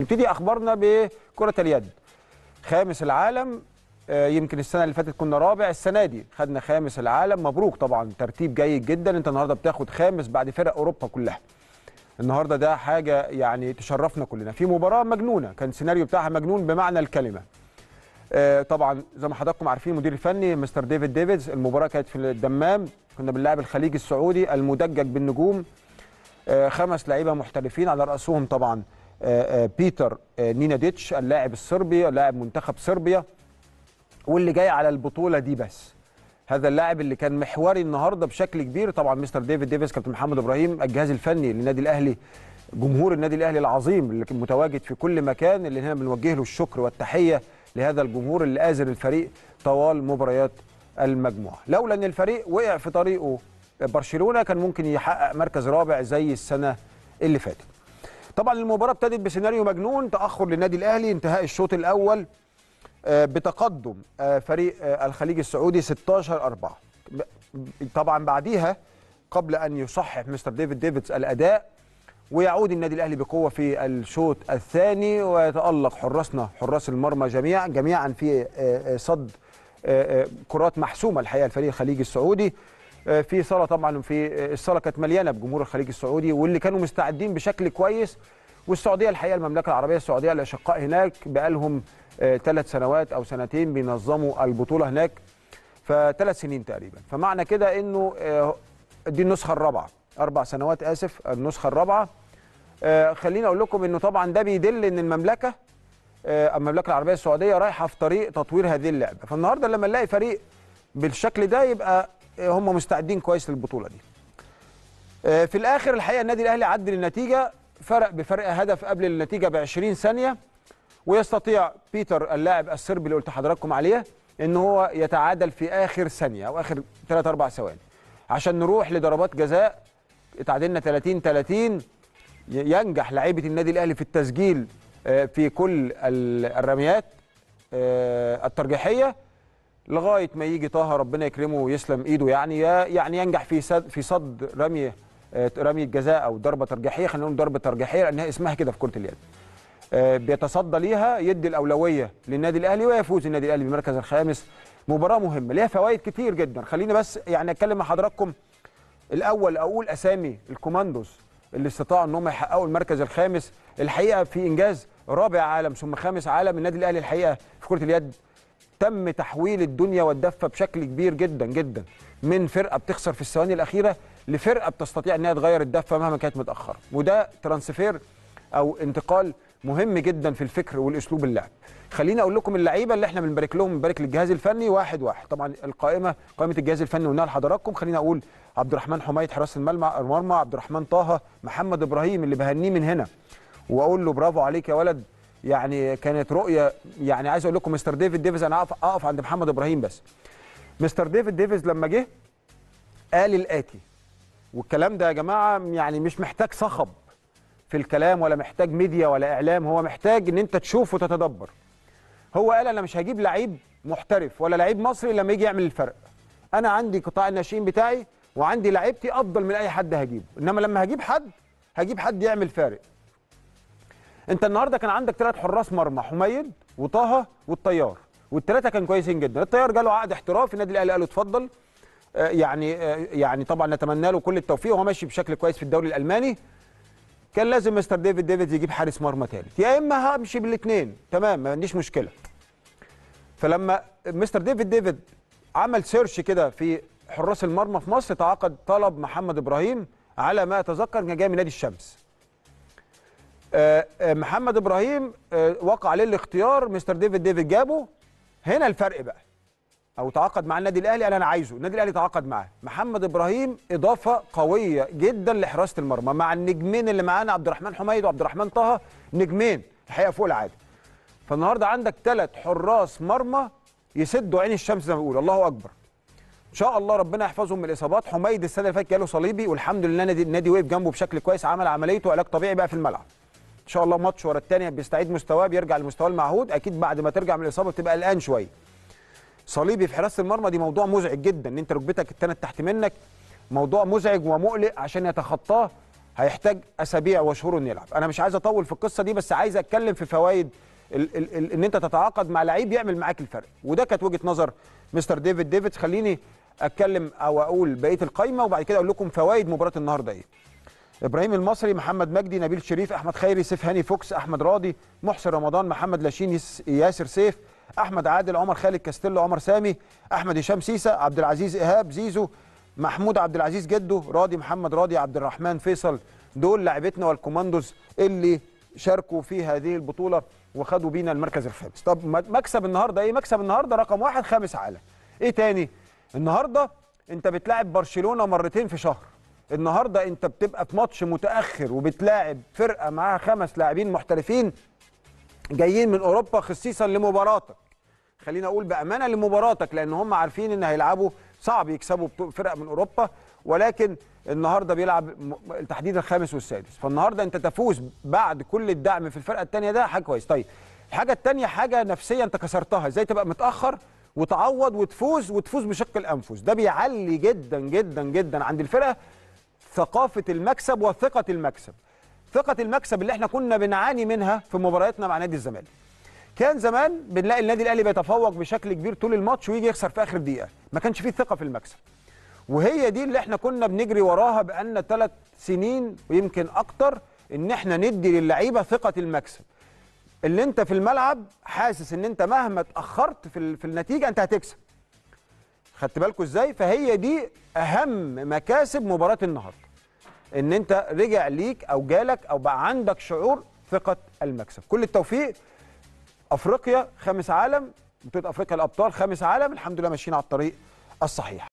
نبتدي اخبارنا بكره اليد خامس العالم آه، يمكن السنه اللي فاتت كنا رابع السنه دي خدنا خامس العالم مبروك طبعا ترتيب جيد جدا انت النهارده بتاخد خامس بعد فرق اوروبا كلها النهارده ده حاجه يعني تشرفنا كلنا في مباراه مجنونه كان السيناريو بتاعها مجنون بمعنى الكلمه آه، طبعا زي ما حضراتكم عارفين المدير الفني مستر ديفيد ديفيدز المباراه كانت في الدمام كنا بنلعب الخليج السعودي المدجج بالنجوم آه، خمس لعيبه محترفين على راسهم طبعا بيتر آه، نيناديتش اللاعب الصربي لاعب منتخب صربيا واللي جاي على البطوله دي بس هذا اللاعب اللي كان محوري النهارده بشكل كبير طبعا مستر ديفيد ديفيس كابتن محمد ابراهيم الجهاز الفني للنادي الاهلي جمهور النادي الاهلي العظيم اللي متواجد في كل مكان اللي هنا بنوجه له الشكر والتحيه لهذا الجمهور اللي آزر الفريق طوال مباريات المجموعه لولا ان الفريق وقع في طريقه برشلونه كان ممكن يحقق مركز رابع زي السنه اللي فاتت طبعا المباراه ابتدت بسيناريو مجنون تاخر للنادي الاهلي انتهاء الشوط الاول آه، بتقدم آه، فريق آه، الخليج السعودي 16 4 طبعا بعديها قبل ان يصحح مستر ديفيد ديفيدز الاداء ويعود النادي الاهلي بقوه في الشوط الثاني ويتالق حراسنا حراس المرمى جميعا جميعا في صد كرات محسومه الحقيقه الفريق الخليج السعودي آه، في صاله طبعا في آه، الصاله كانت مليانه بجمهور الخليج السعودي واللي كانوا مستعدين بشكل كويس والسعوديه الحقيقه المملكه العربيه السعوديه الاشقاء هناك بقالهم آه، ثلاث سنوات او سنتين بينظموا البطوله هناك فثلاث سنين تقريبا فمعنى كده انه دي النسخه الرابعه اربع سنوات اسف النسخه الرابعه خليني اقول لكم انه طبعا ده بيدل ان المملكه المملكه العربيه السعوديه رايحه في طريق تطوير هذه اللعبه فالنهارده لما نلاقي فريق بالشكل ده يبقى إيه، هم مستعدين كويس للبطوله دي إيه، في الاخر الحقيقه النادي الاهلي عدل النتيجه فرق بفرق هدف قبل النتيجه ب 20 ثانيه ويستطيع بيتر اللاعب الصربي اللي قلت حضراتكم عليه ان هو يتعادل في اخر ثانيه او اخر 3 4 ثواني عشان نروح لضربات جزاء اتعادلنا 30 30 ينجح لعيبه النادي الاهلي في التسجيل آه، في كل الرميات آه، الترجيحيه لغايه ما يجي طه ربنا يكرمه ويسلم ايده يعني يعني ينجح في في صد رمي آه، رمي الجزاء او ضربه ترجيحيه خلينا نقول ضربه ترجيحيه لانها اسمها كده في كره اليد. آه، بيتصدى ليها يدي الاولويه للنادي الاهلي ويفوز النادي الاهلي بالمركز الخامس مباراه مهمه ليها فوائد كتير جدا خليني بس يعني اتكلم مع حضراتكم الاول اقول اسامي الكوماندوز اللي استطاعوا ان هم يحققوا المركز الخامس الحقيقه في انجاز رابع عالم ثم خامس عالم النادي الاهلي الحقيقه في كره اليد تم تحويل الدنيا والدفه بشكل كبير جدا جدا من فرقه بتخسر في الثواني الاخيره لفرقه بتستطيع انها تغير الدفه مهما كانت متاخره وده ترانسفير او انتقال مهم جدا في الفكر والاسلوب اللعب خليني اقول لكم اللعيبه اللي احنا بنبارك لهم بنبارك للجهاز الفني واحد واحد طبعا القائمه قائمه الجهاز الفني قلناها لحضراتكم خليني اقول عبد الرحمن حميد حراس المرمى عبد الرحمن طه محمد ابراهيم اللي بهنيه من هنا واقول له برافو عليك يا ولد يعني كانت رؤيه يعني عايز اقول لكم مستر ديفيد ديفيز انا اقف اقف عند محمد ابراهيم بس مستر ديفيد ديفيز لما جه قال الاتي والكلام ده يا جماعه يعني مش محتاج صخب في الكلام ولا محتاج ميديا ولا اعلام هو محتاج ان انت تشوف وتتدبر هو قال انا مش هجيب لعيب محترف ولا لعيب مصري لما يجي يعمل الفرق انا عندي قطاع الناشئين بتاعي وعندي لعيبتي افضل من اي حد هجيبه انما لما هجيب حد هجيب حد يعمل فارق انت النهارده كان عندك ثلاث حراس مرمى حميد وطه والطيار والثلاثه كانوا كويسين جدا الطيار جاله عقد احترافي النادي الاهلي قال له اتفضل آه، يعني آه، يعني طبعا نتمنى له كل التوفيق وهو ماشي بشكل كويس في الدوري الالماني كان لازم مستر ديفيد ديفيد يجيب حارس مرمى ثالث يا اما همشي بالاثنين تمام ما عنديش مشكله فلما مستر ديفيد ديفيد عمل سيرش كده في حراس المرمى في مصر تعاقد طلب محمد ابراهيم على ما اتذكر كان جاي من نادي الشمس آه، آه، محمد ابراهيم آه، وقع عليه الاختيار مستر ديفيد ديفيد جابه هنا الفرق بقى او تعاقد مع النادي الاهلي قال انا عايزه النادي الاهلي تعاقد معاه محمد ابراهيم اضافه قويه جدا لحراسه المرمى مع النجمين اللي معانا عبد الرحمن حميد وعبد الرحمن طه نجمين الحقيقه فوق العاده فالنهارده عندك ثلاث حراس مرمى يسدوا عين الشمس زي ما بيقول الله اكبر ان شاء الله ربنا يحفظهم من الاصابات حميد السنه اللي فاتت جاله صليبي والحمد لله النادي وقف جنبه بشكل كويس عمل عمليته علاج طبيعي بقى في الملعب شاء الله ماتش ورا الثاني بيستعيد مستواه بيرجع لمستواه المعهود اكيد بعد ما ترجع من الاصابه بتبقى قلقان شويه صليبي في حراسه المرمى دي موضوع مزعج جدا ان انت ركبتك الثانيه تحت منك موضوع مزعج ومقلق عشان يتخطاه هيحتاج اسابيع وشهور انه يلعب انا مش عايز اطول في القصه دي بس عايز اتكلم في فوائد ال ال ال ان انت تتعاقد مع لعيب يعمل معاك الفرق وده كانت وجهه نظر مستر ديفيد ديفيد خليني اتكلم او اقول بقيه القايمه وبعد كده اقول لكم فوائد مباراه النهارده ايه ابراهيم المصري محمد مجدي نبيل شريف احمد خيري سيف هاني فوكس احمد راضي محسن رمضان محمد لاشين ياسر سيف احمد عادل عمر خالد كاستيلو عمر سامي احمد هشام سيسه عبد العزيز ايهاب زيزو محمود عبد العزيز جده راضي محمد راضي عبد الرحمن فيصل دول لاعبتنا والكوماندوز اللي شاركوا في هذه البطوله وخدوا بينا المركز الخامس طب مكسب النهارده ايه مكسب النهارده رقم واحد خامس عالم ايه تاني النهارده انت بتلاعب برشلونه مرتين في شهر النهارده انت بتبقى في ماتش متاخر وبتلاعب فرقه معاها خمس لاعبين محترفين جايين من اوروبا خصيصا لمباراتك خلينا اقول بامانه لمباراتك لان هم عارفين ان هيلعبوا صعب يكسبوا فرق من اوروبا ولكن النهارده بيلعب التحديد الخامس والسادس فالنهارده انت تفوز بعد كل الدعم في الفرقه الثانيه ده حاجه كويس طيب الحاجه الثانيه حاجه نفسيه انت كسرتها ازاي تبقى متاخر وتعوض وتفوز وتفوز بشق الانفس ده بيعلي جدا جدا جدا عند الفرقه ثقافه المكسب وثقه المكسب ثقه المكسب اللي احنا كنا بنعاني منها في مبارياتنا مع نادي الزمالك كان زمان بنلاقي النادي الاهلي بيتفوق بشكل كبير طول الماتش ويجي يخسر في اخر دقيقه ما كانش فيه ثقه في المكسب وهي دي اللي احنا كنا بنجري وراها بقالنا ثلاث سنين ويمكن اكتر ان احنا ندي للعيبه ثقه المكسب اللي انت في الملعب حاسس ان انت مهما اتاخرت في النتيجه انت هتكسب خدت بالكم ازاي فهي دي اهم مكاسب مباراه النهارده ان انت رجع ليك او جالك او بقى عندك شعور ثقه المكسب كل التوفيق افريقيا خامس عالم بطوله افريقيا الابطال خامس عالم الحمد لله ماشيين على الطريق الصحيح